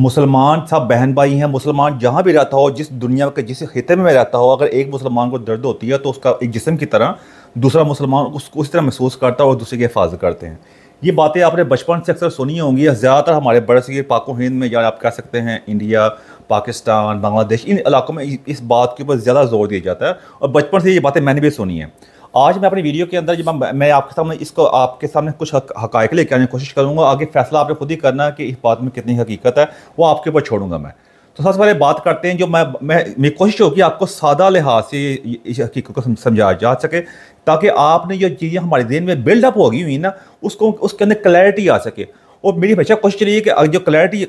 मुसलमान सब बहन भाई हैं मुसलमान जहाँ भी रहता हो जिस दुनिया के जिस खिते में रहता हो अगर एक मुसलमान को दर्द होती है तो उसका एक जिसम की तरह दूसरा मुसलमान उसको उस तरह महसूस करता है और दूसरे की हिफाजत करते हैं ये बातें आपने बचपन से अक्सर सुनी होंगी ज़्यादातर हमारे बड़े से पाको हिंद में या आप कह सकते हैं इंडिया पाकिस्तान बांग्लादेश इन इलाकों में इस बात के ऊपर ज़्यादा जोर दिया जाता है और बचपन से ये बातें मैंने भी सुनी हैं आज मैं अपनी वीडियो के अंदर जब मैं आपके सामने इसको आपके सामने कुछ हक लेके आने की कोशिश करूँगा आगे फैसला आपने खुद ही करना कि इस बात में कितनी हकीकत है वो आपके ऊपर छोड़ूंगा मैं तो सबसे पहले बात करते हैं जो मैं मैं मेरी कोशिश होगी आपको सादा लिहाज से इस हकीकत को समझाया जा सके ताकि आपने जो चीज़ें हमारे दिन में बिल्डअप होगी हुई ना उसको उसके अंदर क्लैरिटी आ सके और मेरी हमेशा कोशिश रही है कि जो क्लैरिटी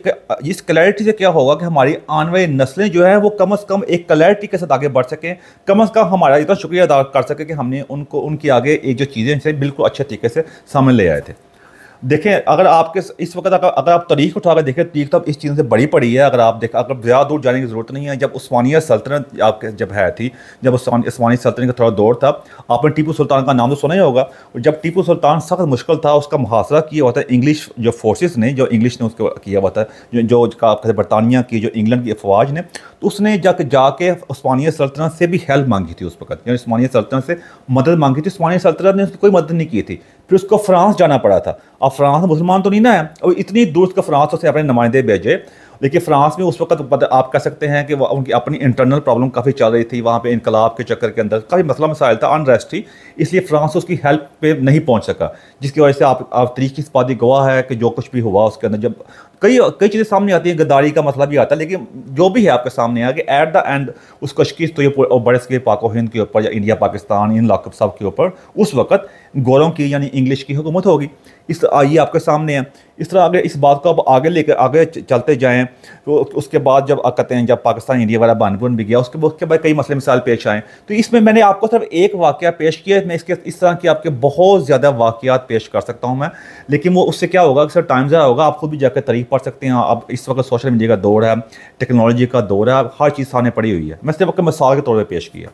इस क्लैरिटी से क्या होगा कि हमारी आने वाली नस्लें जो है वो कम अज़ कम एक क्लैरिटी के साथ आगे बढ़ सकें कम अज़ कम हमारा इतना शुक्रिया अदा कर सकें कि हमने उनको उनकी आगे एक जो चीज़ें बिल्कुल अच्छे तरीके से सामने ले आए थे देखें अगर आपके इस वक्त अगर अगर आप तारीख उठाकर देखें तारीख तो इस चीज़ से बड़ी पड़ी है अगर आप देखें अगर ज़्यादा दूर जाने की ज़रूरत नहीं है जब उस्मानिया सल्तनत आपके जब है थी जब उस्मानी सल्तनत का थोड़ा दौर था आपने टीपू सुल्तान का नाम तो सुना ही होगा और जब टीपू सुल्तान सख्त मुश्किल था उसका मुहासरा किया हुआ था इंग्लिश जो फोर्सेस ने जो इंग्लिश ने उसको किया हुआ था जो जो बरतानिया की जो इंग्लैंड की अफवाज ने उसने जब जाके उस्मानिया सल्तनत से भी हेल्प मांगी थी उस वक्त यानी उस्मानिया सल्तनत से मदद मांगी थी उस्मानिया सल्तनत ने उसकी कोई मदद नहीं की थी फिर उसको फ्रांस जाना पड़ा था अब फ्रांस मुसलमान तो नहीं ना है और इतनी दूर उसका फ्रांस उसे अपने नुमाइंदे भेजे लेकिन फ्रांस में उस वक्त आप कह सकते हैं कि उनकी अपनी इंटरनल प्रॉब्लम काफ़ी चल रही थी वहाँ पे इनकलाब के चक्कर के अंदर काफ़ी मसला मसाइल था अनरेस्ट थी इसलिए फ्रांस उसकी हेल्प पे नहीं पहुँच सका जिसकी वजह से आप आप तरीक़ इस बात गवाह है कि जो कुछ भी हुआ उसके अंदर जब कई कई चीज़ें सामने आती हैं गद्दारी का मसला भी आता है लेकिन जो भी है आपके सामने आ कि एट द एंड उस शिकस्त तो ये बड़े स्केल पाको हिंद के ऊपर या इंडिया पाकिस्तान इन लाकअप साहब के ऊपर उस वक्त गौरों की यानी इंग्लिश की हुकूमत होगी इस ये आपके सामने है इस तरह अगर इस बात को आप आगे लेकर आगे चलते जाएँ तो उसके बाद जब कहते हैं जब पाकिस्तान इंडिया वाला बुन भी गया उसके बाद उसके बाद कई मसले मिसाल पेश आए तो इसमें मैंने आपको सिर्फ एक वाक्य पेश किया मैं इसके इस तरह के आपके बहुत ज़्यादा वाक़ पेश कर सकता हूँ मैं लेकिन वो उससे क्या होगा सर टाइम ज़्यादा होगा आप खुद भी जाकर तरीक पढ़ सकते हैं अब इस वक्त सोशल मीडिया का दौर है टेक्नोलॉजी का दौर है हर चीज़ सामने पड़ी हुई है मैं सिर्फ मिसाल के तौर पर पेश किया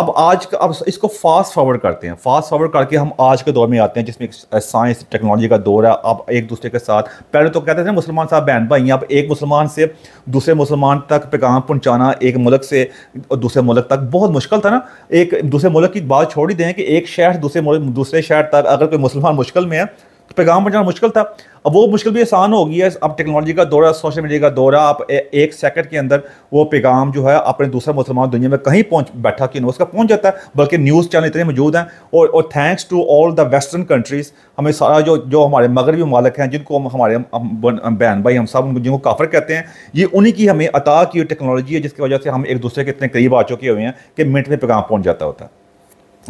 अब आज का अब इसको फास्ट फॉरवर्ड करते हैं फास्ट फॉरवर्ड करके हम आज के दौर में आते हैं जिसमें साइंस टेक्नोलॉजी का दौर है अब एक दूसरे के साथ पहले तो कहते थे मुसलमान साहब बहन भाई आप एक मुसलमान से दूसरे मुसलमान तक पैगाम पहुंचाना एक मुल्क से दूसरे मुल्क तक बहुत मुश्किल था ना एक दूसरे मुल्क की बात छोड़ ही दें कि एक शहर दूसरे दूसरे शहर तक अगर कोई मुसलमान मुश्किल में है तो पैगाम पहुँचाना मुश्किल था अब वो मुश्किल भी आसान हो गई है अब टेक्नोलॉजी का दौरा सोशल मीडिया का दौरा आप ए, एक सेकंड के अंदर वो पैगाम जो है अपने दूसरा मुसलमान दुनिया में कहीं पहुंच बैठा कि उसका पहुंच जाता है बल्कि न्यूज़ चैनल इतने मौजूद हैं और और thanks to all the western countries हमें सारा जो जो हमारे मगरबी ममालक हैं जिनको हम हमारे बहन भाई हम सब जिनको काफर कहते हैं ये उन्हीं की हमें अता की टेक्नोलॉजी है जिसकी वजह से हम एक दूसरे के इतने करीब आ चुके हुए हैं कि मिनट में पैगाम पहुँच जाता होता है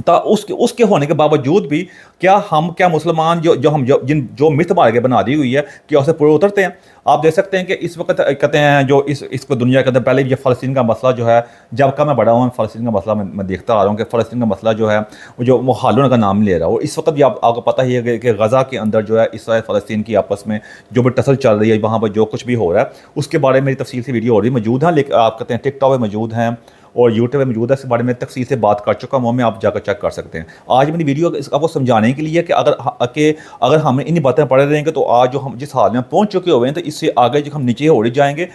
तो उसके उसके होने के बावजूद भी क्या हम क्या मुसलमान जो जो हम जो जिन जो मिथ मार्ग बना दी हुई है क्या उसे पूरे उतरते हैं आप देख सकते हैं कि इस वक्त कहते हैं जो इस इसको दुनिया के अंदर पहले ये फ़लस्तीन का मसला जो है जब का मैं बड़ा हूँ फ़लस्तीन का मसला मैं, मैं देखता आ रहा हूँ कि फ़लस्तीन का मसला जो है जो वो का नाम ले रहा हूँ इस वक्त भी आप, आपको पता ही है कि गज़ा के अंदर जो है इसराइल फ़लस्तीन की आपस में जो भी टसल चल रही है वहाँ पर जो कुछ भी हो रहा है उसके बारे में मेरी तफसील से वीडियो और भी मौजूद हैं लेकिन आप कहते हैं टिकटॉक पर मौजूद हैं और यूट्यूब में मौजूद है इसके बारे में तफसी से बात कर चुका हूँ मैं आप जाकर चेक कर सकते हैं आज मेरी वीडियो आपको समझाने के लिए कि अगर के अगर हम इन बातें पढ़े रहेंगे तो आज जो हम जिस हाल में पहुँच चुके हुए हैं तो इससे आगे जब हम नीचे हो जाएंगे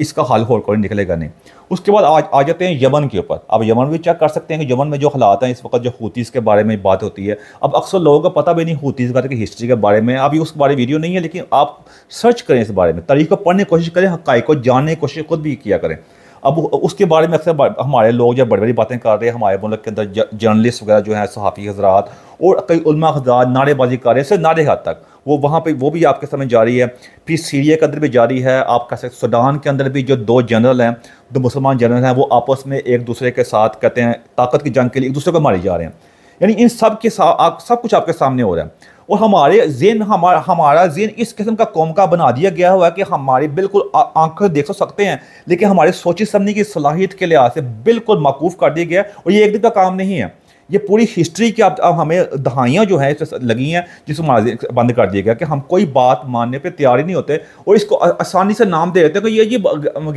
इसका हाल होल कर निकलेगा नहीं उसके बाद आज आ जाते हैं यमन के ऊपर आप यमन भी चेक कर सकते हैं कि यमन में जो हालात हैं इस वक्त जो हूतीस के बारे में बात होती है अब अक्सर लोगों को पता भी नहीं हूतीस की हिस्ट्री के बारे में अभी उसके बारे में वीडियो नहीं है लेकिन आप सर्च करें इस बारे में तारीख को पढ़ने की कोशिश करें हक़ को जानने की कोशिश खुद भी किया करें अब उसके बारे में अक्सर हमारे लोग जब बड़ी बड़ी बातें कर रहे हैं हमारे मुल्क के अंदर जर्नलिस्ट वगैरह जो हैं सहाफ़ी हजरात और कई उलमा हजरा नारेबाजी कर रहे हैं सिर्फ नारे हद तक वो वहाँ पर वो भी आपके समय जारी है फिर सीरिया के अंदर भी जारी है आप कह सकते सूडान के अंदर भी जो दो जनरल हैं दो मुसलमान जनरल हैं वो आपस में एक दूसरे के साथ कहते हैं ताकत की जंग के लिए एक दूसरे को मारे जा रहे हैं यानी इन सब के साथ सब कुछ आपके सामने हो रहा है और हमारे जेन हमारा हमारा जेन इस किस्म का कौम का बना दिया गया हुआ है कि हमारे बिल्कुल आंखें देख सकते हैं लेकिन हमारे सोची समझने की सलाहियत के लिहाज से बिल्कुल मकूफ़ कर दिया गया और ये एक दिन का काम नहीं है ये पूरी हिस्ट्री की अब अब हमें दहाइयाँ जो हैं लगी हैं जिसको माजी बंद कर दिया गया कि हम कोई बात मानने पर तैयार ही नहीं होते और इसको आसानी से नाम दे देते हैं कि ये ये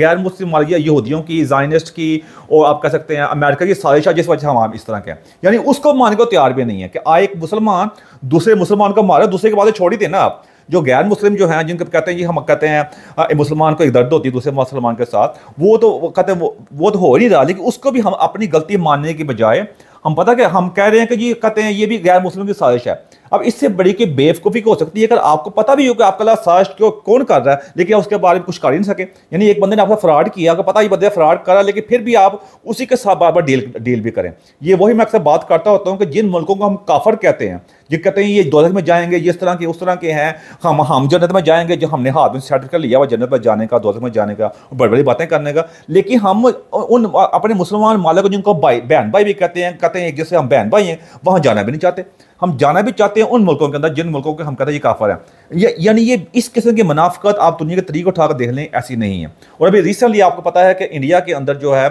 गैर मुस्लिम मालिया यहूदियों की जाइनिस्ट की और आप कह सकते हैं अमेरिका की साजिश जिस वजह से हम इस तरह के यानी उसको मानने को तैयार भी नहीं है कि आ एक मुसलमान दूसरे मुसलमान को मारे दूसरे के बाद छोड़ ही देना आप जो गैर मुस्लिम जो हैं जिनको कहते हैं ये हम कहते हैं मुसलमान को एक दर्द होती है दूसरे मुसलमान के साथ वो तो कहते हैं वो, वो तो हो नहीं रहा लेकिन उसको भी हम अपनी गलती मानने की बजाय हम पता क्या हम कह रहे हैं कि जी कहते हैं ये भी गैर मुस्लिम की साजिश है अब इससे बड़ी की बेवकूफ़ी हो सकती है अगर आपको पता भी हो कि आपका साजिश क्यों कौन कर रहा है लेकिन उसके बारे में कुछ कर ही नहीं सके यानी एक बंदे ने आपका फ्रॉड किया अगर पता ही बंदे फ्रॉड कर रहा है लेकिन फिर भी आप उसी के साथ बार बार डील डील भी करें ये वही मैं अक्सर बात करता होता हूँ कि जिन मुल्कों को हम काफर कहते हैं ये कहते हैं ये दौलत में जाएंगे ये इस तरह के उस तरह के हैं हम हम जन्नत में जाएंगे जो हमने हाथ में सेट कर लिया वह जन्नत में जाने का दौलत में जाने का बड़ी बड़ी बातें करने का लेकिन हम उन अपने मुसलमान मालक जिनको भाई बहन भाई भी कहते हैं कहते हैं जैसे हम बहन भाई हैं वहाँ जाना भी नहीं चाहते हम जाना भी चाहते हैं उन मुल्कों के अंदर जिन मुल्कों के हम कहते हैं ये काफर है ये यानी ये इस किस्म की मुनाफ्त आप दुनिया के तरीके उठाकर देख लें ऐसी नहीं है और अभी रिसेंटली आपको पता है कि इंडिया के अंदर जो है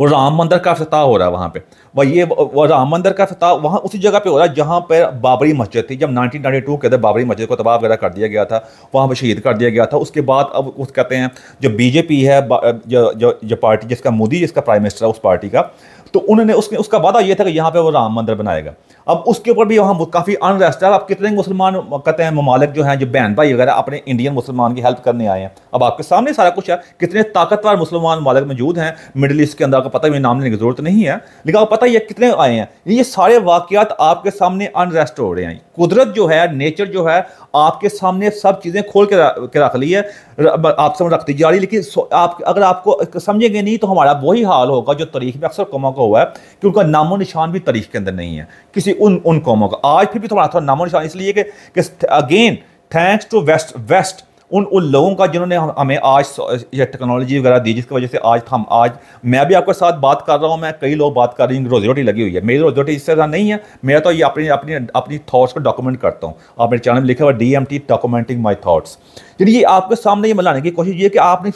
वो राम मंदिर का अफ्ताह हो रहा है वहाँ पर व ये मंदिर का फतह वहाँ उसी जगह पे हो रहा है जहाँ पर बाबरी मस्जिद थी जब 1992 के अंदर बाबरी मस्जिद को तबाह वगैरह कर दिया गया था वहाँ पर शहीद कर दिया गया था उसके बाद अब उस कहते हैं जो बीजेपी है जो जो, जो पार्टी जिसका मोदी जिसका प्राइम मिनिस्टर है उस पार्टी का तो उन्होंने उसने उसका वादा यह था कि यहाँ पर वो राम मंदिर बनाएगा अब उसके ऊपर भी वहाँ काफ़ी अनरेस्ट है अब कितने मुसलमान कहते हैं ममालिक जो हैं जो बहन भाई वगैरह अपने इंडियन मुसलमान की हेल्प करने आए हैं अब आपके सामने सारा कुछ है कितने ताकतवर मुसलमान मालिक मौजूद हैं मिडिल ईस्ट के अंदर आपको पता है नाम लेने की जरूरत नहीं है लेकिन आपको पता है ये कितने आए हैं ये सारे वाक़ात आपके सामने अनरेस्ट हो रहे हैं कुदरत जो है नेचर जो है आपके सामने सब चीज़ें खोल के रख ली है आप समझ रखती जा रही लेकिन आप अगर आपको समझेंगे नहीं तो हमारा वही हाल होगा जो तारीख में अक्सर कौमा का हुआ है कि उनका नामो निशान भी तारीख के अंदर नहीं है किसी उन उन कौमों का आज फिर भी थोड़ा थोड़ा नामो निशान इसलिए कि, again thanks to west west उन उन लोगों का जिन्होंने हमें आज ये टेक्नोलॉजी वगैरह दी जिसकी वजह से आज हम आज मैं भी आपके साथ बात कर रहा हूँ मैं कई लोग बात कर रही हूँ रोजी रोटी लगी हुई है मेरी रोजी रोटी इससे ज़्यादा नहीं है मेरा तो ये अपनी अपनी अपनी थॉट्स को डॉक्यूमेंट करता हूँ आप मेरे चैनल में लिखे हुआ D M T documenting my thoughts यानी ये आपके सामने ये मिलाने की कोशिश ये कि आपने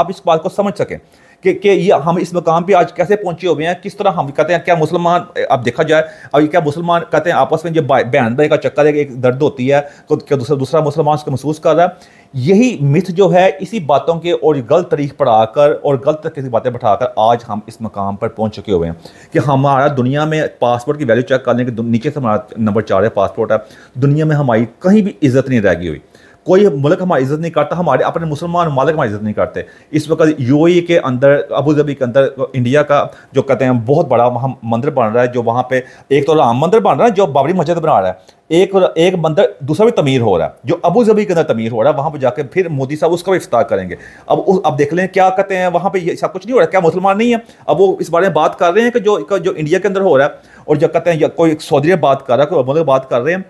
आप इस बात को समझ सकें कि कि ये हम इस मकाम पे आज कैसे पहुंचे हुए हैं किस तरह हम कहते हैं क्या मुसलमान अब देखा जाए अब क्या मुसलमान कहते हैं आपस में जब बहन भाई का चक्कर है एक दर्द होती है तो क्या दूसरा दूसरा मुसलमान उसको महसूस कर रहा है यही मिथ जो है इसी बातों के और गलत तरीक पर आकर और गलत तरीके की बातें बढ़ाकर आज हम इस मकाम पर पहुंच चुके हुए हैं कि हमारा दुनिया में पासपोर्ट की वैल्यू चेक करने के नीचे से हमारा नंबर चार है पासपोर्ट है दुनिया में हमारी कहीं भी इज्जत नहीं रह गई हुई कोई मुल्क हमारी इज्जत नहीं करता हमारे अपने मुसलमान मालिक हमारी इज्जत नहीं करते इस वक्त यू के अंदर अबू धाबी के अंदर इंडिया का जो कहते हैं बहुत बड़ा वहाँ मंदिर बन रहा है जो वहाँ पे एक तो राम हाँ, मंदिर बन रहा है जो बाबरी मस्जिद बना रहा है एक एक मंदिर दूसरा भी तमीर हो रहा है जो अबू धाबी के अंदर तमीर हो रहा है वहाँ पर जाकर फिर मोदी साहब उसका भी इफ्तार करेंगे अब उस अब देख लें क्या कहते हैं वहाँ पर ये सब कुछ नहीं हो रहा क्या मुसलमान नहीं है अब वो इस बारे में बात कर रहे हैं कि जो जो इंडिया के अंदर हो रहा है और जो कहते हैं कोई सऊदी बात कर रहा है कोई मुल्क बात कर रहे हैं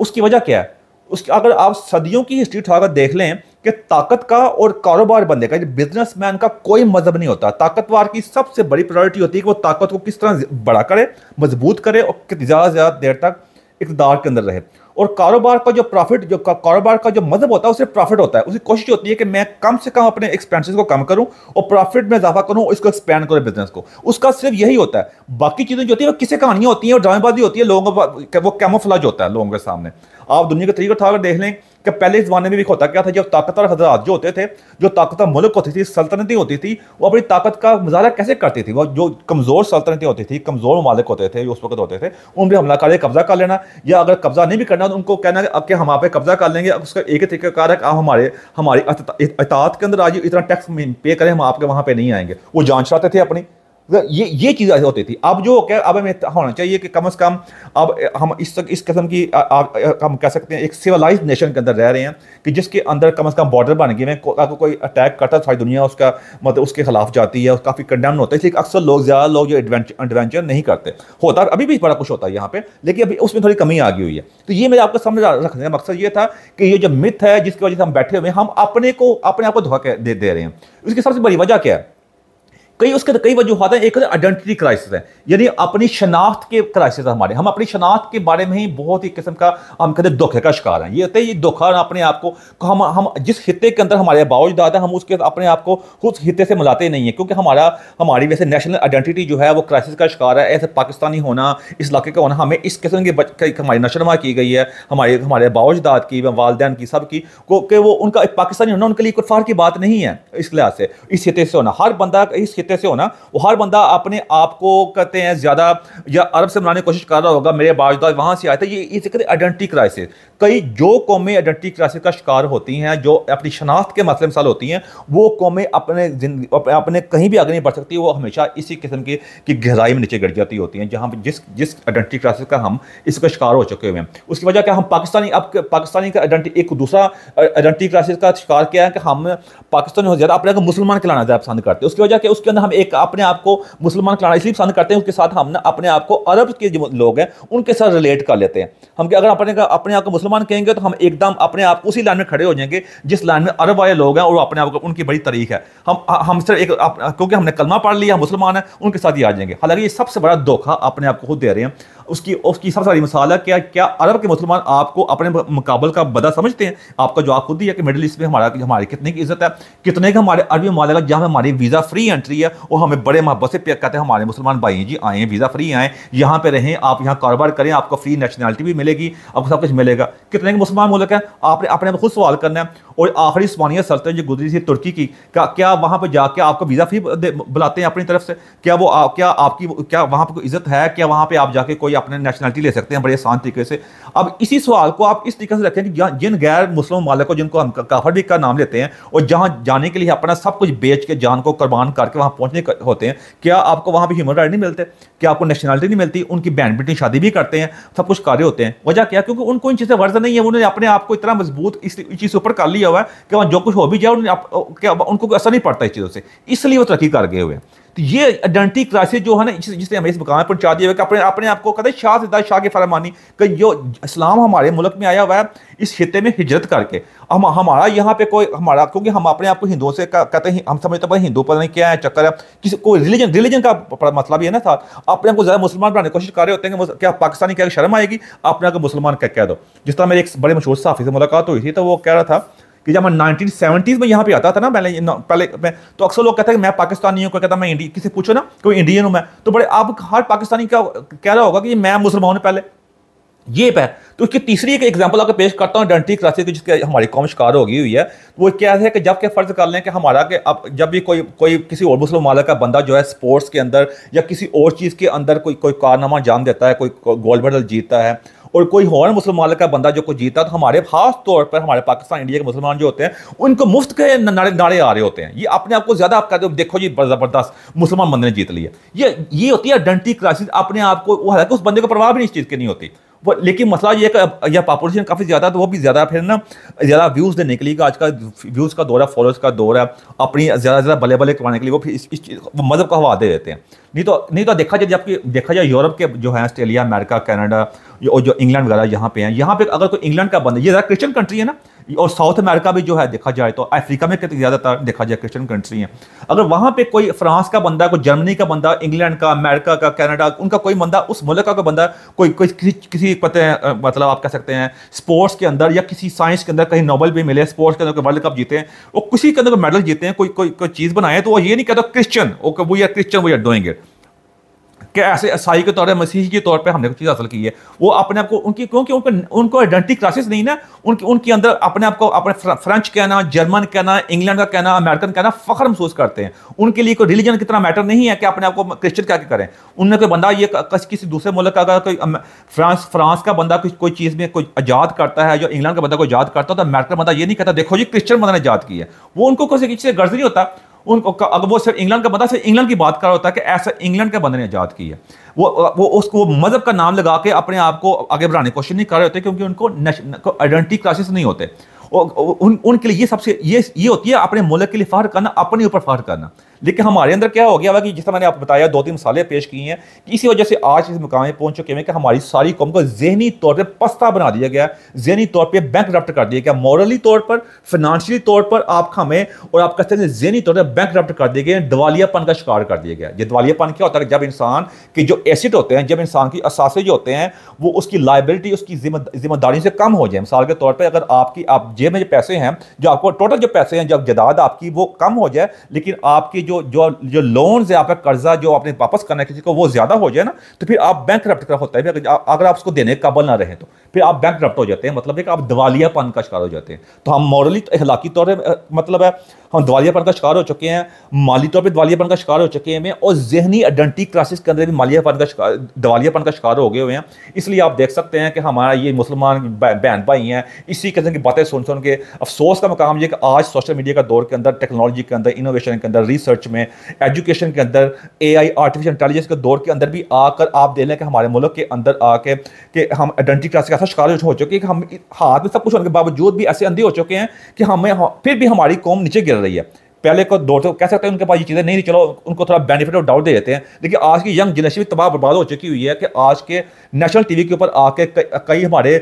उसकी वजह क्या है उसके अगर आप सदियों की हिस्ट्री उठा कर देख लें कि ताकत का और कारोबार बंदे का बिजनेसमैन का कोई मजहब नहीं होता ताकतवर की सबसे बड़ी प्रायोरिटी होती है कि वो ताकत को किस तरह बड़ा करे मजबूत करे और कितनी ज़्यादा से ज़्यादा देर तक इकदार के अंदर रहे और कारोबार का जो प्रॉफिट जो कारोबार का जो मजहब होता है उसे प्रॉफिट होता है उसकी कोशिश होती है कि मैं कम से कम अपने एक्सपेंसेस को कम करूं और प्रॉफिट में इजाफा करूं और इसको एक्सपेंड करूं बिजनेस को उसका सिर्फ यही होता है बाकी चीज़ें जो होती है वो किसी कहानियाँ होती हैं और ड्रामेबाजी होती है लोगों का वो कैमोफ्लाज होता है लोगों के सामने आप दुनिया का तरीका उठाकर देख लें कि पहले जमाने में भी होता क्या था जो ताकतवर हजरात जो होते थे जो ताकतवर मुल्क होती थी सल्तनतें होती थी वो अपनी ताकत का मुजाहरा कैसे करती थी वो जो कमज़ोर सल्तनतें होती थी कमज़ोर ममालिक होते थे उस वक्त होते थे उन पर हमला कर कब्ज़ा कर लेना या अगर कब्ज़ा नहीं भी करना तो उनको कहना कि अब के हम आप कब्ज़ा कर लेंगे उसका एक ही तरीकाकार है आप हमारे हमारी अतात के अंदर आज इतना टैक्स पे करें हम आपके वहाँ पर नहीं आएंगे वो जाँच रहते थे अपनी तो ये ये चीज़ ऐसी होती थी अब जो क्या अब हमें हाँ, होना चाहिए कि कम से कम अब हम इस तक इस कस्म की हम कह सकते हैं एक सिविलाइज नेशन के अंदर रह रहे हैं कि जिसके अंदर कम से कम बॉर्डर बन गए हैं अगर को, कोई अटैक करता है तो सारी दुनिया उसका मतलब उसके खिलाफ जाती है काफ़ी कंडेम होता है इसलिए अक्सर लोग ज़्यादा लोग जो एडवेंचर नहीं करते होता अभी भी बड़ा कुछ होता है यहाँ पर लेकिन अभी उसमें थोड़ी कमी आ गई हुई है तो ये मेरे आपको समझ रखने का मकसद ये था कि ये जो मिथ है जिसकी वजह से हम बैठे हुए हैं हम अपने को अपने आप को धोखा दे रहे हैं उसकी सबसे बड़ी वजह क्या है कई उसके कई वजूहत हैं एक आइडेंटिटी क्राइसिस है यानी अपनी शनाख्त के क्राइसिस है हमारे हम अपनी शनाख्त के बारे में ही बहुत ही किस्म का हम कहते हैं धोखे का शिकार हैं ये होते ये धोखा अपने आप को हम हम जिस खत्े के अंदर हमारे बावजूद हैं हम उसके अपने आप को उस खत्े से मिलाते नहीं हैं क्योंकि हमारा हमारी वैसे नेशनल आइडेंटिटी जो है वो क्राइसिस का शिकार है ऐसे पाकिस्तानी होना इस इलाके का होना हमें इस किस्म की हमारी नशनमा की गई है हमारे हमारे बावजदाद की वालदेन की सब की क्योंकि वो उनका पाकिस्तानी होना उनके लिए कुफार की बात नहीं है इस लिहाज से इस खत्े से होना हर बंदा इस तरीके से होना वो हर बंदा अपने आप को कहते हैं ज़्यादा या अरब से बनाने की कोशिश कर रहा होगा मेरे बाजदा वहां से आया था ये ये जिक्र आइडेंटिटी क्राइसिस कई जो कौमें आइडेंटिटी क्राइसिस का शिकार होती हैं जो अपनी शनाख्त के मसले मतलब मिसाल होती हैं वो कौमें अपने जिंदगी अपने कहीं भी आगे नहीं बढ़ सकती वो हमेशा इसी किस्म की कि गहराई में नीचे गिर जाती होती हैं जहाँ जिस जिस आइडेंटिटी क्राइसिस का हम इसका शिकार हो चुके हुए हैं उसकी वजह क्या हम पाकिस्तानी अब पाकिस्तानी का आइडेंटिटी एक दूसरा आइडेंटिटी क्राइसिस का शिकार क्या है कि हम पाकिस्तानी ज़्यादा अपने को मुसलमान कहलाना ज़्यादा पसंद करते हैं उसकी वजह क्या उसके ना हम एक अपने आप को मुसलमान कराना इसलिए पसंद करते हैं उसके साथ हम ना अपने आप को अरब के जो लोग हैं उनके साथ रिलेट कर लेते हैं हम कि अगर अपने अपने आप को मुसलमान कहेंगे तो हम एकदम अपने आप उसी लाइन में खड़े हो जाएंगे जिस लाइन में अरब वाले लोग हैं और अपने आप को उनकी बड़ी तारीख है हम हम सिर्फ एक क्योंकि हमने कलमा पढ़ लिया मुसलमान हैं उनके साथ ही आ जाएंगे हालांकि ये सबसे बड़ा धोखा अपने आप को खुद दे रहे हैं उसकी उसकी सबसे बड़ी मिसाल है क्या क्या अरब के मुसलमान आपको अपने मुकाबल का बदा समझते हैं आपका जवाब खुद ही है कि मिडिल ईस्ट में हमारा हमारी कितने की इज्जत है कितने का हमारे अरबी ममालिक जहाँ हमारी वीज़ा फ्री एंट्री है और हमें बड़े मोहब्बत से पेक करते हैं हमारे मुसलमान भाई जी आए वीज़ा फ्री आएँ यहाँ पर रहें आप यहाँ कारोबार करें आपको फ्री नेशनैलिटी भी मिलेगी आपको सब कुछ मिलेगा कितने के मुसलमान मुल्क हैं आपने अपने खुद सवाल करना है और आखिरी स्मानिया सल्तन जो गुजरी थी तुर्की की क्या क्या वहाँ पर जाके आपको वीज़ा फ्री बुलाते हैं अपनी तरफ से क्या वो क्या आपकी क्या वहाँ पर कोई इज्जत है क्या वहाँ पर आप जाके कोई अपने नेशनलिटी ले सकते हैं बड़े आसान तरीके से अब इसी सवाल को आप इस तरीके से रखें कि जिन गैर मुस्लिम मालिक जिनको हम काफर भी का नाम लेते हैं और जहाँ जाने के लिए अपना सब कुछ बेच के जान को कुर्बान करके वहाँ पहुँचने होते हैं क्या आपको वहाँ पर ह्यूमन राइट नहीं मिलते क्या आपको नेशनलिटी नहीं मिलती उनकी बहन बेटी शादी भी करते हैं सब कुछ कार्य होते हैं वजह क्या क्योंकि उनको इन चीज़ें वर्ज नहीं है उन्होंने अपने आप को इतना मजबूत इस चीज़ ऊपर कर लिया हुआ है कि वहाँ जो कुछ हो भी जाए उन्हें उनको असर नहीं पड़ता इस चीज़ों से इसलिए वो तरक्की कर गए हुए हैं तो ये आइडेंटिटी क्राइसिस जो है ना जिसने हमें इस मुकाम पर पहुंचा दिया अपने अपने आप को कहते हैं शाह सिद्धा शाह की फरमानी कि जो इस्लाम हमारे मुल्क में आया हुआ है इस खत्े में हिजरत करके हम हमारा यहाँ पे कोई हमारा क्योंकि हम अपने आप को हिंदुओं से कहते हैं हम समझते हैं हिंदू पता नहीं क्या है चक्कर है किसी कोई रिलीजन रिलीजन का मसला भी है ना था अपने आप को ज़्यादा मुसलमान बनाने की कोशिश कर रहे होते हैं कि क्या पाकिस्तानी क्या शर्म आएगी अपने आप को मुसलमान कह दो जिस तरह मेरे एक बड़े मशहूर साफी से मुलाकात हुई थी तो वो कह रहा था कि जब मैं नाइनटीन सेवेंटीज़ में यहाँ पे आता था ना पहले पहले मैं तो अक्सर लोग कहते हैं मैं पाकिस्तानी हूँ कोई कहता मैं इंडिया किसी पूछो ना कोई इंडियन हूँ मैं तो बड़े आप हर पाकिस्तानी का कह रहा होगा कि मैं मुसलमान हूँ पहले ये पे तो उसकी तीसरी एक एग्जाम्पल आपको पेश करता हूँ आइडेंटिटी क्राइसिस की जिसके हमारी कौम शिकार होगी हुई है तो वो क्या है कि जब के फ़र्ज़ कर लें कि हमारा के अब जब भी कोई कोई किसी और मुस्लिम मालिक का बंदा जो है स्पोर्ट्स के अंदर या किसी और चीज़ के अंदर कोई कोई कारनामा जान देता है कोई गोल्ड मेडल जीतता है और कोई और मुसलमान का बंदा जो कुछ जीता तो हमारे खास तौर पर हमारे पाकिस्तान इंडिया के मुसलमान जो होते हैं उनको मुफ्त के नारे नारे आ रहे होते हैं ये अपने आप को ज़्यादा आप कहते हो देखो जी ज़बरदस्त मुसलमान बंदे ने जीत लिया ये ये होती है आइडेंटिटी क्राइसिस अपने आप को वो हालांकि उस बंदे को प्रभाव भी इस चीज़ की नहीं होती वो लेकिन मसला ये है यह पॉपुलेशन काफ़ी ज़्यादा तो वो भी ज़्यादा फिर ना ज़्यादा व्यूज़ देने के लिए आज का व्यूज़ का दौर है फॉलोअर्स का दौर है अपनी ज़्यादा ज़्यादा बल्ले बल्ले करवाने के लिए वो फिर इस, इस मज़हब का हवा दे देते हैं नहीं तो नहीं तो देखा जाए जबकि देखा जाए यूरोप के जो है ऑस्ट्रेलिया अमेरिका कनाडा और जो इंग्लैंड वगैरह यहाँ पे हैं यहाँ पे अगर कोई इंग्लैंड का बंदा ये ज़्यादा क्रिश्चियन कंट्री है ना और साउथ अमेरिका भी जो है देखा जाए तो अफ्रीका में कितनी ज़्यादातर देखा जाए क्रिश्चियन कंट्री है अगर वहाँ पर कोई फ्रांस का बंदा कोई जर्मनी का बंदा इंग्लैंड का अमेरिका का कैनेडा उनका कोई बंदा उस मुल्क का कोई बंदा कोई कोई किसी पता पते मतलब आप कह सकते हैं स्पोर्ट्स के अंदर या किसी साइंस के अंदर कहीं नोबल भी मिले स्पोर्ट्स के अंदर कोई वर्ल्ड कप जीते हैं वो किसी के अंदर मेडल जीते हैं कोई कोई कोई चीज़ बनाए तो वो ये नहीं कहता क्रिश्चियन वो वो या क्रिश्चियन वो या डोइंग इट कि ऐसे ईसाई के तौर पर मसीह के तौर पर हमने कुछ चीज़ हासिल की है वो अपने आप को उनकी क्योंकि उनको उनको आइडेंटिटी क्राइसिस नहीं ना उनके उनके अंदर अपने आप को अपने फ्रेंच कहना जर्मन कहना इंग्लैंड का कहना अमेरिकन कहना फ़ख्र महसूस करते हैं उनके लिए कोई रिलीजन कितना मैटर नहीं है कि अपने आप को क्रिश्चियन क्या करें उनने कोई बंदा ये किसी दूसरे मुल्क का अगर कोई फ्रांस फ्रांस का बंदा कोई चीज़ में कोई आज़ाद करता है या इंग्लैंड का बंदा कोई आज़ाद करता है तो अमेरिकन बंदा ये नहीं कहता देखो जी क्रिश्चियन बंदा ने आज़ाद की है वो उनको किसी चीज़ से गर्ज नहीं होता उनको अगर वो सिर्फ इंग्लैंड का बंदा सिर्फ इंग्लैंड की बात कर रहा होता है कि ऐसा इंग्लैंड के बंदे ने आज़ाद की है वो वो उसको मज़हब का नाम लगा के अपने आप को आगे बढ़ाने की कोशिश नहीं कर रहे होते क्योंकि उनको आइडेंटिटी क्राइसिस नहीं होते उन उनके लिए ये सबसे ये ये होती है अपने मुल्क के लिए फहर करना अपने ऊपर फहर करना लेकिन हमारे अंदर क्या हो गया हुआ कि जैसा मैंने आपको बताया दो तीन मसाले पेश की हैं कि इसी वजह से आज इस मुकाम पहुंच चुके हैं कि हमारी सारी कौम को जहनी तौर पर पस्ता बना दिया गया जहनी तौर पर बैंक रफ्ट कर दिया गया मॉरली तौर पर फाइनेंशियली तौर पर आप हमें और आप कहते जहनी तौर पर बैंक रफ्ट कर दिए गए दवालियापन का शिकार कर दिया गया ये दवालियापन क्या होता है जब इंसान के जो एसिड होते हैं जब इंसान की असासे जो होते हैं वो उसकी लाइबिलिटी उसकी जिम्मेदारी से कम हो जाए मिसाल के तौर पर अगर आपकी आप जेब में जो पैसे हैं जो आपको टोटल जो पैसे हैं जब जदाद आपकी वो कम हो जाए लेकिन आपकी जो जो जो लोन है आपका कर्जा जो आपने वापस करना है किसी को वो ज़्यादा हो जाए ना तो फिर आप बैंक करप्ट होता है अगर आप उसको देने काबल ना रहे तो फिर आप बैंक हो जाते हैं मतलब एक आप दिवालियापन का शिकार हो जाते हैं तो हम मॉरली तो अखलाकी तौर पर मतलब है हम दिवालियापन का शिकार हो चुके हैं माली तौर पर दिवालियापन का शिकार हो चुके हैं और जहनी आइडेंटिटी क्राइसिस के अंदर भी मालियापन का शिकार दिवालियापन का शिकार हो गए हुए हैं इसलिए आप देख सकते हैं कि हमारा ये मुसलमान बहन भाई हैं इसी किस्म की बातें सुन सुन के अफसोस का मकाम ये कि आज सोशल मीडिया का दौर के अंदर टेक्नोलॉजी के अंदर इनोवेशन के अंदर रिसर्च में एजुकेशन के अंदर ए आई आर्टिफिशियल इंटेलिजेंस के दौर के अंदर भी आकर आप देख लें कि हमारे मुल्क के अंदर आके कि हम आइडेंटिटी क्राइसिस का ऐसा शिकार हो चुके हैं कि हम हाथ में सब कुछ होने के बावजूद भी ऐसे अंधे हो चुके हैं कि हमें फिर भी हमारी कौम नीचे गिर रही है पहले को दौर तो कह सकते हैं उनके पास ये चीज़ें नहीं चलो उनको थोड़ा बेनिफिट और डाउट दे देते हैं लेकिन आज की यंग जनरेशन भी तबाह बर्बाद हो चुकी हुई है कि आज के नेशनल टीवी के ऊपर आके कई हमारे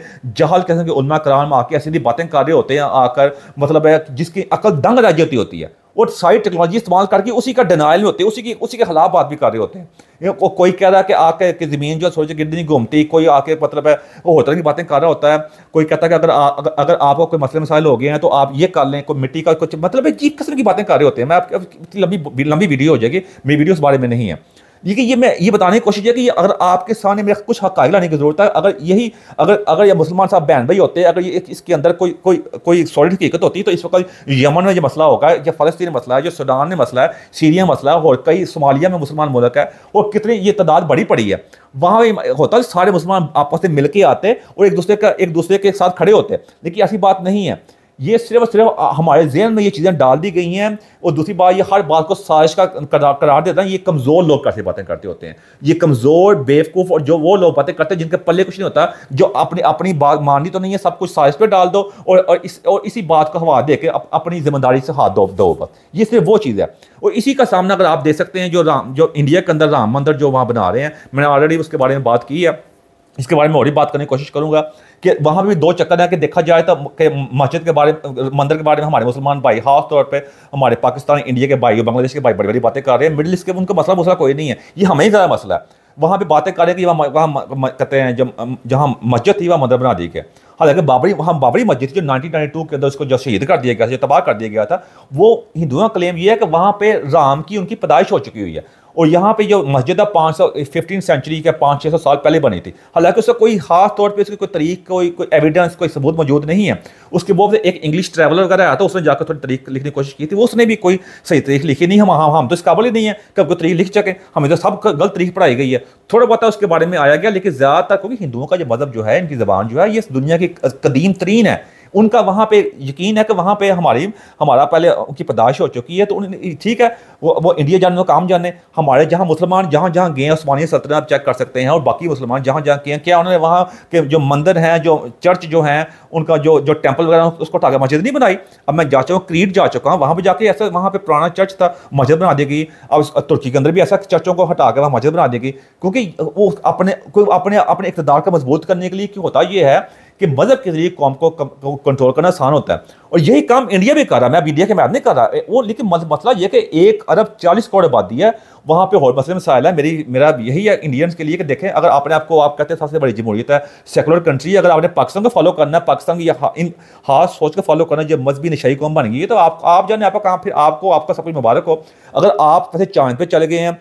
जहल किस्म हैं उन्मा कराम आके ऐसी बातें कर रहे होते हैं आकर मतलब है जिसकी अकल दंग राज्य होती होती है और सारी टेक्नोलॉजी इस्तेमाल करके उसी का डिनाइल में होते हैं उसी की उसी के खिलाफ बात भी कर रहे होते हैं को, कोई कह रहा है कि आके कि ज़मीन जो है सूरज गिरदी नहीं घूमती कोई आके मतलब है वो होटल की बातें कर रहा होता है कोई कहता है कि अगर अगर, अगर आपको कोई मसले मसाइल हो गए हैं तो आप ये कर लें कोई मिट्टी का कुछ मतलब है किस्म की बातें कर रहे होते हैं मैं आपकी लंबी लंबी वीडियो हो जाएगी मेरी वीडियो उस बारे में नहीं है ये ये मैं ये बताने की कोशिश है कि अगर आपके सामने मेरा कुछ हक आगे लाने की जरूरत है अगर यही अगर अगर ये मुसलमान साहब बैन भाई होते हैं अगर ये इसके अंदर कोई कोई कोई सॉलिड हकीकत होती तो इस वक्त यमन में ये मसला होगा या फ़लस्तीन मसला है जो सूडान में मसला है सीरिया मसला है और कई सोमालिया में मुसलमान मुल्क है और कितनी ये तादाद बड़ी पड़ी है वहाँ भी होता है सारे मुसलमान आपस में के आते और एक दूसरे का एक दूसरे के साथ खड़े होते लेकिन ऐसी बात नहीं है ये सिर्फ सिर्फ हमारे जहन में ये चीज़ें डाल दी गई हैं और दूसरी बात ये हर बात को साजिश का करार देता है ये कमज़ोर लोग कैसे बातें करते होते हैं ये कमज़ोर बेवकूफ़ और जो वो लोग बातें करते हैं जिनके पल्ले कुछ नहीं होता जो अपनी अपनी बात माननी तो नहीं है सब कुछ साजिश पर डाल दो और और, इस, और इसी बात को हवा दे के अप, अपनी जिम्मेदारी से हाथ दो दो बस ये सिर्फ वो चीज़ है और इसी का सामना अगर आप देख सकते हैं जो राम जो इंडिया के अंदर राम मंदिर जो वहाँ बना रहे हैं मैंने ऑलरेडी उसके बारे में बात की है इसके बारे में और ही बात करने की कोशिश करूंगा कि वहाँ भी दो चक्कर है देखा जाए तो के मस्जिद के बारे मंदिर के बारे में हमारे मुसलमान भाई खास तौर पर हमारे पाकिस्तान इंडिया के भाई बांग्लादेश के भाई बड़ी बड़ी बातें कर रहे हैं मिडिल ईस्ट के उनका मसला मसला कोई नहीं है ये हमें ही ज़्यादा मसला है वहाँ पर बातें कर रहे हैं कि वहाँ वहाँ कहते हैं जब जहाँ मस्जिद थी वहाँ मंदिर बना दी गए हालांकि बाबरी वहाँ बाबरी मस्जिद जो नाइनटीन के अंदर उसको जो शहीद कर दिया गया जो तबाह कर दिया गया था वो हिंदुओं का क्लेम ये है कि वहाँ पे राम की उनकी पैदाइश हो चुकी हुई है और यहाँ पे जो मस्जिद है पाँच सौ फिफ्टीन सेंचुरी के पाँच छः सौ साल पहले बनी थी हालांकि उसका कोई खास तौर पर उसकी कोई तरीक कोई कोई एविडेंस कोई सबूत मौजूद नहीं है उसके बहुत एक इंग्लिश ट्रैवलर वगैरह आया था तो उसने जाकर थोड़ी तरीक लिखने की कोशिश की थी उसने भी कोई सही तरीक लिखी नहीं हम हम हम तो इस काबिल ही नहीं है कब कोई तरीक लिख सके हमें तो सब गलत तरीक पढ़ाई गई है थोड़ा बहुत उसके बारे में आया गया लेकिन ज़्यादातर क्योंकि हिंदुओं का जो मज़हब जो है इनकी ज़बान जो है ये दुनिया की कदीम तरीन है उनका वहाँ पे यकीन है कि वहाँ पे हमारी हमारा पहले उनकी पैदाश हो चुकी है तो उन्हें ठीक है वो वो इंडिया जाने काम जाने हमारे जहाँ मुसलमान जहाँ जहाँ गए हैं उस्मानिया सल्तनत आप चेक कर सकते हैं और बाकी मुसलमान जहाँ जहाँ गए हैं क्या उन्होंने वहाँ के जो मंदिर हैं जो चर्च जो हैं उनका जो जो टेम्पल वगैरह उसको टागे मस्जिद नहीं बनाई अब मैं जा चुका हूँ क्रीट जा चुका हूँ वहाँ पर जाके ऐसा वहाँ पर पुराना चर्च था मस्जिद बना देगी अब तुर्की के अंदर भी ऐसा चर्चों को हटा के वहाँ मस्जिद बना देगी क्योंकि वो अपने कोई अपने अपने इकतदार को मजबूत करने के लिए क्यों होता ये है कि मजहब के जरिए कौम को कंट्रोल करना आसान होता है और यही काम इंडिया भी कर रहा है मैं अब इंडिया के मैं नहीं कर रहा वो लेकिन मसला यह कि एक अरब चालीस करोड़ आबादी है वहाँ पर और मसले में है मेरी मेरा यही है इंडियंस के लिए कि देखें अगर आपने आपको आप कहते हैं सबसे बड़ी जमहूरियत है सेकुलर कंट्री अगर आपने पाकिस्तान को फॉलो करना है पाकिस्तान की इन हाथ सोच के फॉलो करना जब मजहबी नशाई कौम बन गई है तो आप आप जाने आपका कहाँ फिर आपको आपका सब कुछ मुबारक हो अगर आप कैसे चांद पर चले गए हैं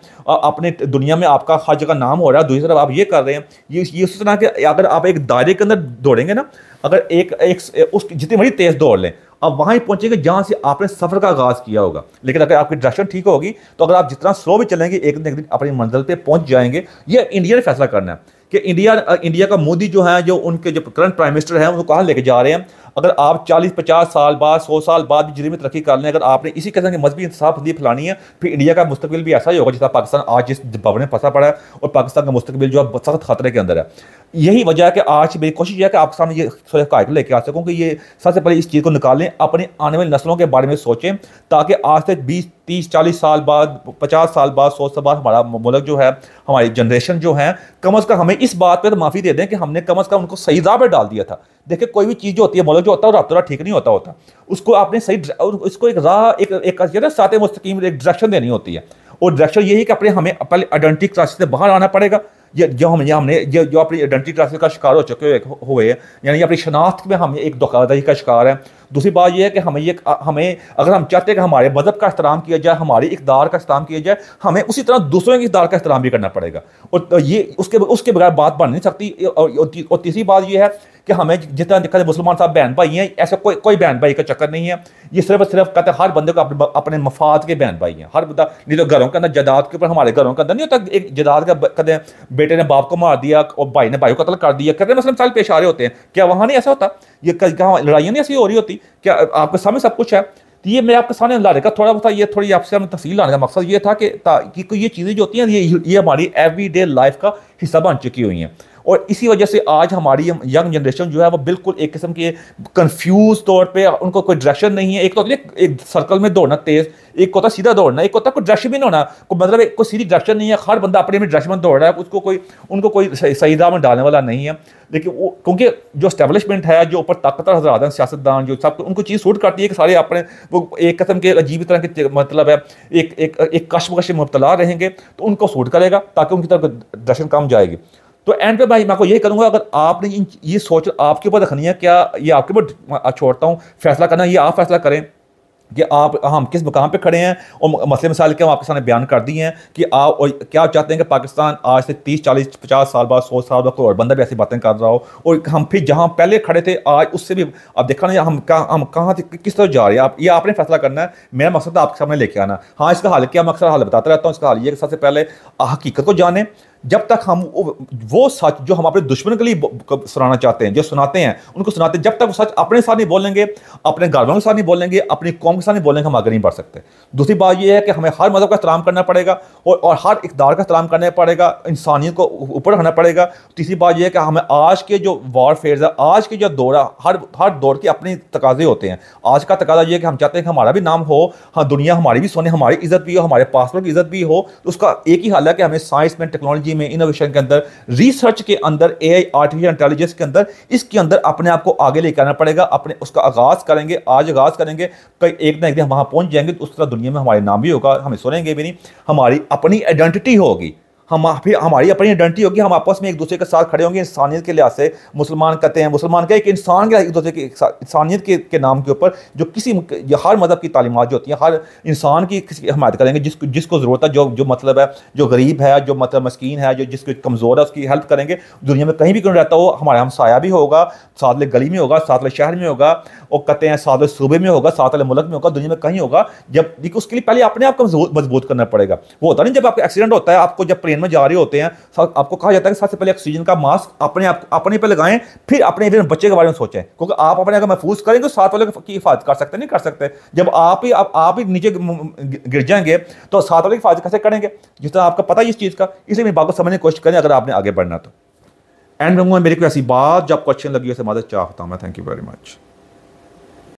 अपने दुनिया में आपका हर जगह नाम हो रहा है दूसरी तरफ आप ये कर रहे हैं ये ये सोचना कि अगर आप एक दायरे के अंदर दौड़ेंगे ना अगर एक, एक उस जितनी बड़ी तेज़ दौड़ लें आप वहाँ ही पहुँचेंगे जहाँ से आपने सफ़र का आगाज़ किया होगा लेकिन अगर आपकी डायरेक्शन ठीक होगी तो अगर आप जितना स्लो भी चलेंगे एक दिन एक दिन अपनी मंजिल पर पहुँच जाएंगे ये इंडिया ने फैसला करना है कि इंडिया इंडिया का मोदी जो है जो उनके जो करंट प्राइम मिनिस्टर हैं उनको कहाँ लेके जा रहे हैं अगर आप 40-50 साल बाद 100 साल बाद भी जिले में तरक्की कर लें अगर आपने इसी किस्म की मजहबी इंसाफी फैलानी है फिर इंडिया का मुस्तबिल भी ऐसा ही होगा जैसा पाकिस्तान आज जिस भवन में फंसा पड़ा है और पाकिस्तान का मुस्तबिल जो है सख्त खतरे के अंदर है यही वजह है कि आज मेरी कोशिश है कि आपके सामने ये कायद लेके आ सकूँ कि ये सबसे पहले इस चीज़ को निकालें अपने आने वाली नस्लों के बारे में सोचें ताकि आज से बीस तीस चालीस साल बाद पचास साल बाद सौ साल बाद हमारा मुल्क जो है हमारी जनरेशन जो है कम अज़ कम हमें इस बात पर तो माफ़ी दे दें कि हमने कम अज़ कम उनको सही राह पर डाल दिया था देखिए कोई भी चीज़ जो होती है मॉडल जो होता है वो रातों रात ठीक नहीं होता होता उसको आपने सही और उसको एक राह एक एक ना साथ मुस्तकीम एक डायरेक्शन देनी होती है और डायरेक्शन यही है कि अपने हमें पहले आइडेंटिटी क्लासेस से बाहर आना पड़ेगा ये जो हम ये हमने ये जो अपनी आइडेंटिटी क्लासेस का शिकार हो चुके हुए हैं यानी अपनी शनाख्त में हम एक धोखाधड़ी का शिकार है दूसरी बात यह है कि हमें ये हमें अगर हम चाहते हैं कि हमारे मजहब का अहतराम किया जाए हमारी इकदार का अहतराम किया जाए हमें उसी तरह दूसरों की इकदार का अहतराम भी करना पड़ेगा और तो ये उसके उसके बगैर बात बन नहीं सकती और तीसरी बात यह है कि हमें जितना देखा जाए मुसलमान साहब बहन भाई हैं ऐसा कोई कोई बहन भाई का चक्कर नहीं है ये सिर्फ सिर्फ कहते हैं हर बंदे को अपने अपने मफाद के बहन भाई हैं हर बंदा नहीं तो घरों के अंदर जदाद के ऊपर हमारे घरों के अंदर नहीं होता एक जदाद का कहते बेटे ने बाप को मार दिया और भाई ने भाई को कत्ल कर दिया कहते मुस्लिम साल पेश आ रहे होते हैं क्या वहाँ नहीं ऐसा होता ये कहा लड़ाइयाँ नहीं ऐसी हो रही होती क्या आपके सामने सब कुछ है तो ये मेरे आपके सामने लाने का थोड़ा बहुत ये थोड़ी आपसे हमें तफसील लाने का मकसद ये था कि, ये चीज़ें जो होती हैं ये ये हमारी एवरीडे लाइफ का हिस्सा बन चुकी हुई हैं और इसी वजह से आज हमारी यंग जनरेशन जो है वो बिल्कुल एक किस्म के कन्फ्यूज तौर पर उनको कोई डायरेक्शन नहीं है एक तो एक सर्कल में दौड़ना तेज़ एक होता सीधा दौड़ना एक होता कोई डायरेक्शन भी नहीं होना को मतलब कोई सीधी डायरेक्शन नहीं है हर बंदा अपने में डायरेक्शन में दौड़ रहा है उसको कोई उनको कोई सही राह में डालने वाला नहीं है लेकिन वो क्योंकि जो स्टैब्लिशमेंट है जो ऊपर ताकतवर हजरात हैं सियासतदान जो सब उनको चीज़ सूट करती है कि सारे अपने वो एक कस्म के अजीब तरह के मतलब है एक एक कश्म कशमकश में मुबतला रहेंगे तो उनको सूट करेगा ताकि उनकी तरफ डायरेक्शन कम जाएगी तो एंड पे भाई मैं आपको यही करूंगा अगर आपने ये सोच आपके ऊपर रखनी है क्या ये आपके ऊपर छोड़ता हूँ फैसला करना ये आप फैसला करें कि आप हम किस मुकाम पे खड़े हैं और मसले मिसाल के हम आपके सामने बयान कर दिए हैं कि आप और क्या आप चाहते हैं कि पाकिस्तान आज से 30 40 50 साल बाद सौ साल बाद कोई और बंदा भी ऐसी बातें कर रहा हो और हम फिर जहां पहले खड़े थे आज उससे भी अब देखा ना हम कहाँ हम कहाँ किस तरह जा रहे हैं आप ये आपने फैसला करना है मेरा मकसद आपके सामने लेके आना हाँ इसका हाल क्या मकसद हाल बताता रहता हूँ इसका हाल ये सबसे पहले हकीकत को जाने जब तक हम वो सच जो हम अपने दुश्मन के लिए सुनाना चाहते हैं जो सुनाते हैं उनको सुनाते हैं जब तक वो सच अपने साथ नहीं बोलेंगे अपने घर वालों के साथ नहीं बोलेंगे अपनी कौम के साथ नहीं बोलेंगे हम आगे नहीं बढ़ सकते दूसरी बात यह है कि हमें हर मज़हब का एहतराम करना पड़ेगा और, और हर इकदार का एहतराम करना पड़ेगा इंसानियत को ऊपर रखना पड़ेगा तीसरी बात यह है कि हमें आज के जो वारफेयर है आज के जो दौरा हर हर दौर के अपने तकाजे होते हैं आज का तकाजा यह है कि हम चाहते हैं कि हमारा भी नाम हो हाँ दुनिया हमारी भी सोने हमारी इज्जत भी हो हमारे पासपोर्ट की इज्जत भी हो तो उसका एक ही हाल है कि हमें साइंस में टेक्नोलॉजी में इनोवेशन के अंदर रिसर्च के अंदर ए आई आर्टिफिशियल इंटेलिजेंस के अंदर इसके अंदर अपने आप को आगे लेकर आना पड़ेगा अपने उसका आगाज़ करेंगे आज आगाज़ करेंगे कई एक ना एक दिन वहाँ पहुँच जाएंगे तो उस तरह दुनिया में हमारे नाम भी होगा हमें सुनेंगे भी नहीं हमारी अपनी आइडेंटिटी होगी हम फिर हमारी अपनी आइडेंटिटी होगी हम आपस में एक दूसरे के साथ खड़े होंगे इंसानियत के लिहाज से मुसलमान कहते हैं मुसलमान का एक इंसान के एक दूसरे के इंसानियत के, के नाम के ऊपर जो किसी हर मज़हब की तालीमत जो होती है हर इंसान की किसी हमायत करेंगे जिस जिसको ज़रूरत है जो जो मतलब है जो गरीब है जो मतलब मस्किन है जो जिसको कमज़ोर है उसकी हेल्प करेंगे दुनिया में कहीं भी क्यों रहता हो हमारे हम साया भी होगा साथ गली में होगा साथ शहर में होगा और कहते हैं साथ सूबे में होगा साथ मुल्क में होगा दुनिया में कहीं होगा जब उसके लिए पहले अपने आप को मजबूत करना पड़ेगा वो होता नहीं जब आपका एक्सीडेंट होता है आपको जब प्लेन में जा रहे होते हैं आपको कहा जाता है कि सबसे पहले ऑक्सीजन का मास्क अपने आप अपने पे लगाएं फिर अपने फिर बच्चे के बारे में सोचें क्योंकि आप अपने अगर महफूज करेंगे तो साथ वाले की हिफाजत कर सकते नहीं कर सकते जब आप ही आप, आप ही नीचे गिर जाएंगे तो साथ वाले की हिफाजत कैसे करेंगे जिस तरह आपको पता है इस चीज़ का इसलिए मेरी बात को समझने की कोशिश करें अगर आपने आगे बढ़ना तो एंड में मेरी कोई ऐसी बात जब क्वेश्चन लगी उसे मदद चाहता हूँ मैं थैंक यू वेरी मच